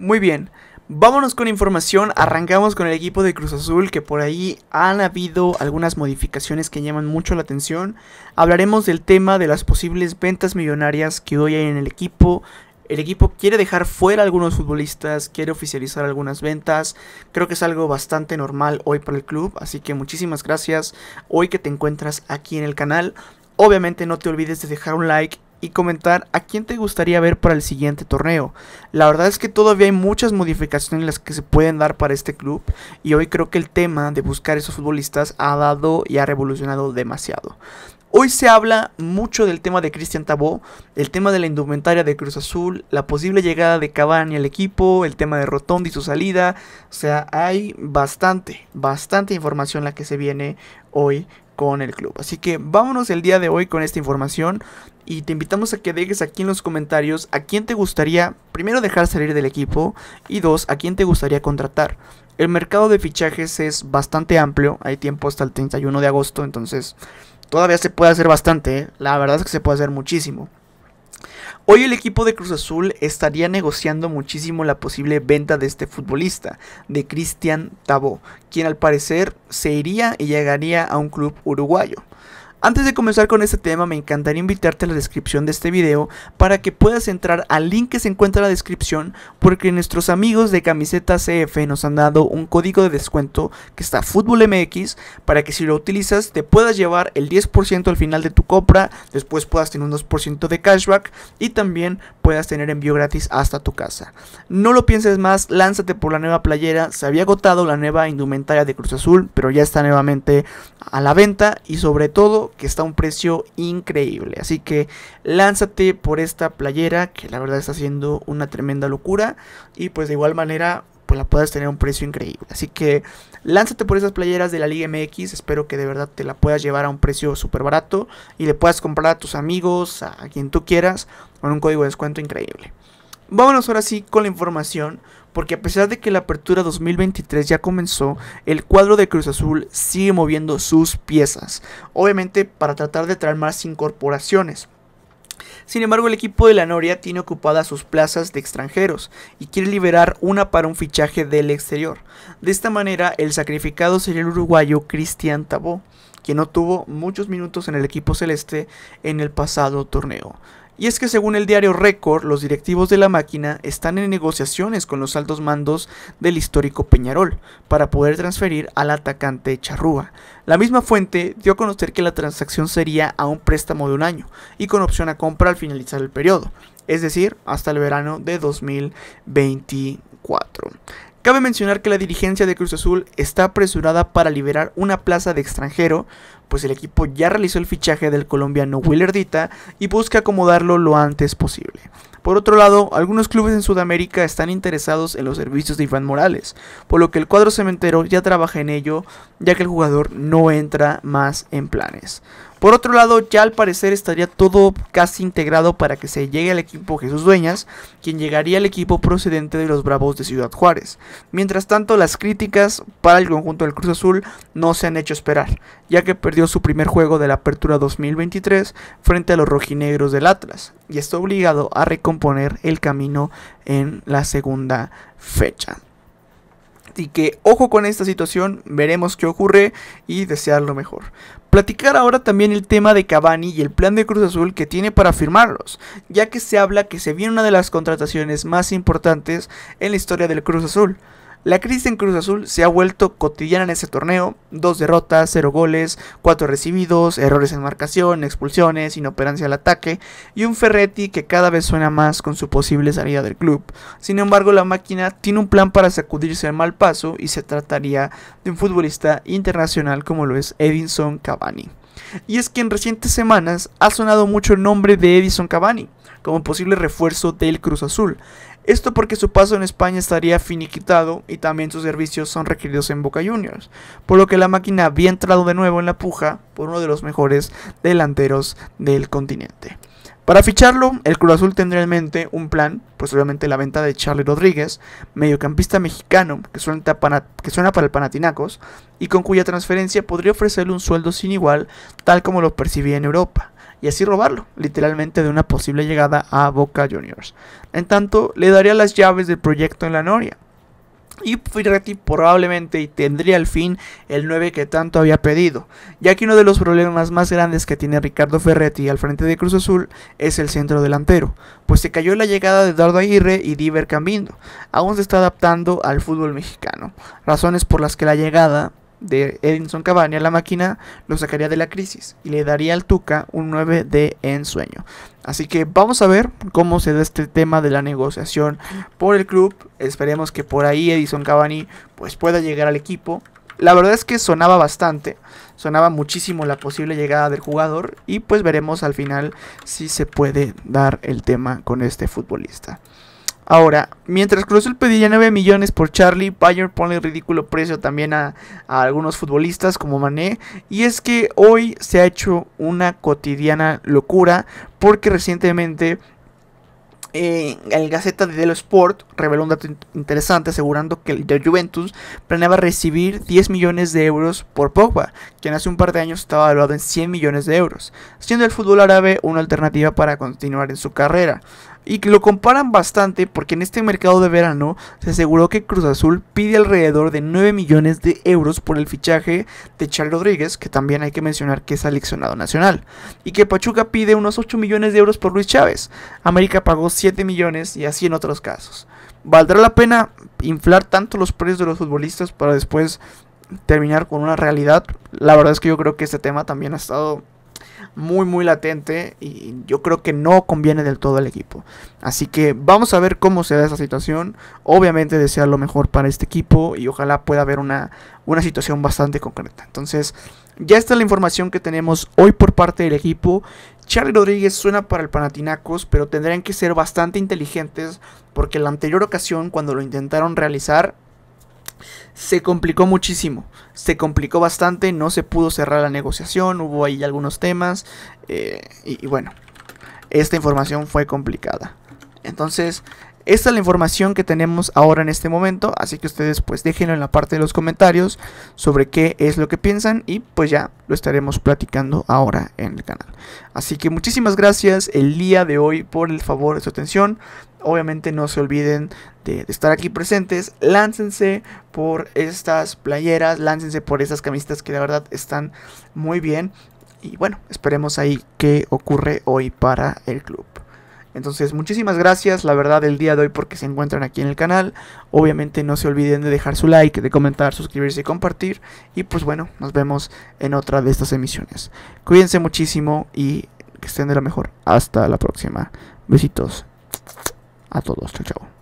Muy bien, vámonos con información, arrancamos con el equipo de Cruz Azul que por ahí han habido algunas modificaciones que llaman mucho la atención. Hablaremos del tema de las posibles ventas millonarias que hoy hay en el equipo, el equipo quiere dejar fuera algunos futbolistas, quiere oficializar algunas ventas. Creo que es algo bastante normal hoy para el club, así que muchísimas gracias hoy que te encuentras aquí en el canal. Obviamente no te olvides de dejar un like y comentar a quién te gustaría ver para el siguiente torneo. La verdad es que todavía hay muchas modificaciones las que se pueden dar para este club y hoy creo que el tema de buscar esos futbolistas ha dado y ha revolucionado demasiado. Hoy se habla mucho del tema de Cristian Tabó, el tema de la indumentaria de Cruz Azul, la posible llegada de Cavani al equipo, el tema de Rotondi y su salida. O sea, hay bastante, bastante información la que se viene hoy con el club. Así que vámonos el día de hoy con esta información y te invitamos a que dejes aquí en los comentarios a quién te gustaría primero dejar salir del equipo y dos, a quién te gustaría contratar. El mercado de fichajes es bastante amplio, hay tiempo hasta el 31 de agosto, entonces todavía se puede hacer bastante, ¿eh? la verdad es que se puede hacer muchísimo. Hoy el equipo de Cruz Azul estaría negociando muchísimo la posible venta de este futbolista, de Cristian Tabó, quien al parecer se iría y llegaría a un club uruguayo. Antes de comenzar con este tema me encantaría invitarte a la descripción de este video para que puedas entrar al link que se encuentra en la descripción porque nuestros amigos de Camiseta CF nos han dado un código de descuento que está Fútbol MX para que si lo utilizas te puedas llevar el 10% al final de tu compra, después puedas tener un 2% de cashback y también puedas tener envío gratis hasta tu casa. No lo pienses más, lánzate por la nueva playera, se había agotado la nueva indumentaria de Cruz Azul pero ya está nuevamente a la venta y sobre todo que está a un precio increíble. Así que lánzate por esta playera que la verdad está haciendo una tremenda locura y pues de igual manera pues la puedas tener a un precio increíble. Así que lánzate por esas playeras de la Liga MX. Espero que de verdad te la puedas llevar a un precio súper barato y le puedas comprar a tus amigos, a quien tú quieras, con un código de descuento increíble. Vámonos ahora sí con la información, porque a pesar de que la apertura 2023 ya comenzó, el cuadro de Cruz Azul sigue moviendo sus piezas, obviamente para tratar de traer más incorporaciones. Sin embargo, el equipo de la Noria tiene ocupadas sus plazas de extranjeros y quiere liberar una para un fichaje del exterior. De esta manera, el sacrificado sería el uruguayo Cristian Tabó, quien no tuvo muchos minutos en el equipo celeste en el pasado torneo. Y es que según el diario Record, los directivos de la máquina están en negociaciones con los altos mandos del histórico Peñarol para poder transferir al atacante Charrúa. La misma fuente dio a conocer que la transacción sería a un préstamo de un año y con opción a compra al finalizar el periodo, es decir, hasta el verano de 2024. Cabe mencionar que la dirigencia de Cruz Azul está apresurada para liberar una plaza de extranjero, pues el equipo ya realizó el fichaje del colombiano Willardita y busca acomodarlo lo antes posible. Por otro lado, algunos clubes en Sudamérica están interesados en los servicios de Iván Morales, por lo que el cuadro cementero ya trabaja en ello, ya que el jugador no entra más en planes. Por otro lado, ya al parecer estaría todo casi integrado para que se llegue al equipo Jesús Dueñas, quien llegaría al equipo procedente de los Bravos de Ciudad Juárez. Mientras tanto, las críticas para el conjunto del Cruz Azul no se han hecho esperar, ya que perdió su primer juego de la apertura 2023 frente a los rojinegros del Atlas, y está obligado a recomponer el camino en la segunda fecha. Así que ojo con esta situación, veremos qué ocurre y desear lo mejor platicar ahora también el tema de Cavani y el plan de Cruz Azul que tiene para firmarlos, ya que se habla que se viene una de las contrataciones más importantes en la historia del Cruz Azul. La crisis en Cruz Azul se ha vuelto cotidiana en ese torneo, dos derrotas, cero goles, cuatro recibidos, errores en marcación, expulsiones, inoperancia al ataque y un Ferretti que cada vez suena más con su posible salida del club. Sin embargo, la máquina tiene un plan para sacudirse al mal paso y se trataría de un futbolista internacional como lo es Edinson Cavani. Y es que en recientes semanas ha sonado mucho el nombre de Edison Cavani como posible refuerzo del Cruz Azul. Esto porque su paso en España estaría finiquitado y también sus servicios son requeridos en Boca Juniors, por lo que la máquina había entrado de nuevo en la puja por uno de los mejores delanteros del continente. Para ficharlo, el Cruz Azul tendría en mente un plan, pues obviamente la venta de Charlie Rodríguez, mediocampista mexicano que suena, para el Panatinacos y con cuya transferencia podría ofrecerle un sueldo sin igual, tal como lo percibía en Europa y así robarlo, literalmente de una posible llegada a Boca Juniors. En tanto, le daría las llaves del proyecto en la Noria. Y Ferretti probablemente tendría al fin el 9 que tanto había pedido, ya que uno de los problemas más grandes que tiene Ricardo Ferretti al frente de Cruz Azul es el centro delantero, pues se cayó la llegada de Dardo Aguirre y Diver Cambindo, aún se está adaptando al fútbol mexicano, razones por las que la llegada de Edison Cavani a la máquina lo sacaría de la crisis y le daría al Tuca un 9 de ensueño. Así que vamos a ver cómo se da este tema de la negociación por el club. Esperemos que por ahí Edison Cavani pues pueda llegar al equipo. La verdad es que sonaba bastante, sonaba muchísimo la posible llegada del jugador y pues veremos al final si se puede dar el tema con este futbolista. Ahora, mientras Cruzul pedía 9 millones por Charlie, Bayern pone el ridículo precio también a, algunos futbolistas como Mané. Y es que hoy se ha hecho una cotidiana locura porque recientemente eh, el Gaceta de Delo Sport reveló un dato interesante asegurando que el Juventus planeaba recibir 10 millones de euros por Pogba, quien hace un par de años estaba evaluado en 100 millones de euros, siendo el fútbol árabe una alternativa para continuar en su carrera. Y que lo comparan bastante porque en este mercado de verano se aseguró que Cruz Azul pide alrededor de 9 millones de euros por el fichaje de Charles Rodríguez, que también hay que mencionar que es seleccionado nacional. Y que Pachuca pide unos 8 millones de euros por Luis Chávez. América pagó 7 millones y así en otros casos. ¿Valdrá la pena inflar tanto los precios de los futbolistas para después terminar con una realidad? La verdad es que yo creo que este tema también ha estado muy muy latente y yo creo que no conviene del todo al equipo. Así que vamos a ver cómo se da esa situación. Obviamente desea lo mejor para este equipo y ojalá pueda haber una, situación bastante concreta. Entonces, ya está la información que tenemos hoy por parte del equipo. Charlie Rodríguez suena para el Panatinacos, pero tendrían que ser bastante inteligentes porque la anterior ocasión cuando lo intentaron realizar se complicó muchísimo, se complicó bastante, no se pudo cerrar la negociación, hubo ahí algunos temas eh, y, y, bueno, esta información fue complicada. Entonces, esta es la información que tenemos ahora en este momento, así que ustedes pues déjenlo en la parte de los comentarios sobre qué es lo que piensan y pues ya lo estaremos platicando ahora en el canal. Así que muchísimas gracias el día de hoy por el favor de su atención, Obviamente no se olviden de, estar aquí presentes. Láncense por estas playeras, láncense por estas camisetas que la verdad están muy bien. Y bueno, esperemos ahí qué ocurre hoy para el club. Entonces, muchísimas gracias, la verdad, el día de hoy porque se encuentran aquí en el canal. Obviamente no se olviden de dejar su like, de comentar, suscribirse y compartir. Y pues bueno, nos vemos en otra de estas emisiones. Cuídense muchísimo y que estén de la mejor. Hasta la próxima. Besitos a todos. Chao, chao.